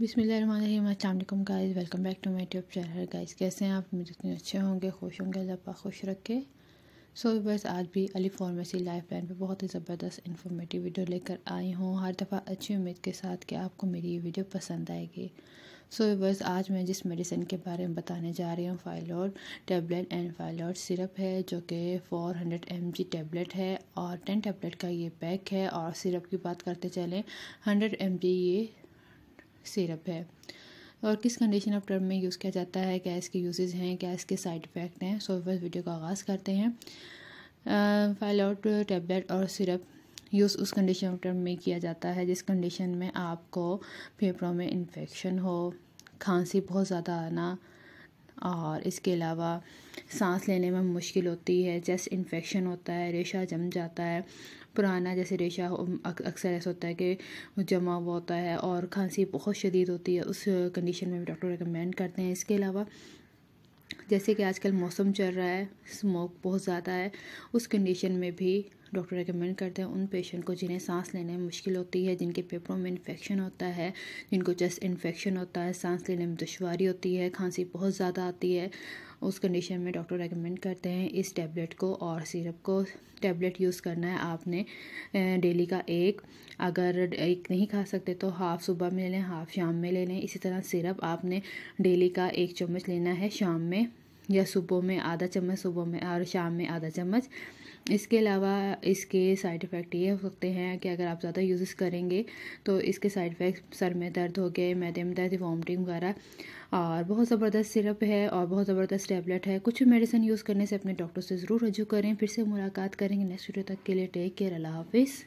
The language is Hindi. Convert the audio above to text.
बिसमीम guys welcome back to my tube channel guys कैसे हैं आप मुझे इतने अच्छे होंगे खुश होंगे अल्लाह खुश रखे सो so, बस आज भी अली फार्मेसी लाइफ लाइन पर बहुत ही ज़बरदस्त इन्फॉर्मेटिव वीडियो लेकर आई हूँ हर दफ़ा अच्छी उम्मीद के साथ कि आपको मेरी ये वीडियो पसंद आएगी सो so, बस आज मैं जिस मेडिसिन के बारे में बताने जा रही हूँ फाइलॉड टेबलेट एंड फाइलॉड सिरप है जो कि 400 हंड्रेड एम जी टेबलेट है और 10 टेबलेट का ये पैक है और सिरप की बात करते चलें 100 एम जी ये सिरप है और किस कंडीशन ऑफ टर्म में यूज़ किया जाता है क्या इसके यूजेज़ हैं क्या इसके साइड इफ़ेक्ट हैं सो बस वीडियो का आगाज़ करते हैं फाइल आउट टैबलेट और सिरप यूज़ उस कंडीशन ऑफ टर्म में किया जाता है जिस कंडीशन में आपको फेफड़ों में इन्फेक्शन हो खांसी बहुत ज़्यादा आना और इसके अलावा सांस लेने में मुश्किल होती है चेस्ट इन्फेक्शन होता है रेशा जम जाता है पुराना जैसे रेशा अक्सर ऐसा होता है कि जमा हुआ होता है और खांसी बहुत शदीद होती है उस कंडीशन में भी डॉक्टर रिकमेंड करते हैं इसके अलावा जैसे कि आजकल मौसम चल रहा है स्मोक बहुत ज़्यादा है उस कंडीशन में भी डॉक्टर रिकमेंड करते हैं उन पेशेंट को जिन्हें सांस लेने में मुश्किल होती है जिनके पेपरों में इन्फेक्शन होता है जिनको चेस्ट इन्फेक्शन होता है सांस लेने में दुशारी होती है खांसी बहुत ज़्यादा आती है उस कंडीशन में डॉक्टर रेकमेंड करते हैं इस टैबलेट को और सिरप को टैबलेट यूज़ करना है आपने डेली का एक अगर एक नहीं खा सकते तो हाफ़ सुबह में ले लें हाफ़ शाम में ले लें इसी तरह सिरप आपने डेली का एक चम्मच लेना है शाम में या सुबह में आधा चम्मच सुबह में और शाम में आधा चम्मच इसके अलावा इसके साइड इफ़ेक्ट ये हो सकते हैं कि अगर आप ज़्यादा यूज़ करेंगे तो इसके साइड इफ़ेक्ट सर में दर्द हो गए मैदे में दर्द वॉमिटिंग वगैरह और बहुत ज़बरदस्त सिरप है और बहुत ज़बरदस्त टैबलेट है कुछ मेडिसिन यूज़ करने से अपने डॉक्टर से ज़रूर रजू करें फिर से मुलाकात करेंगे नेक्स्ट वीडियो तक के लिए टेक केयर अल्लाह हाफिज़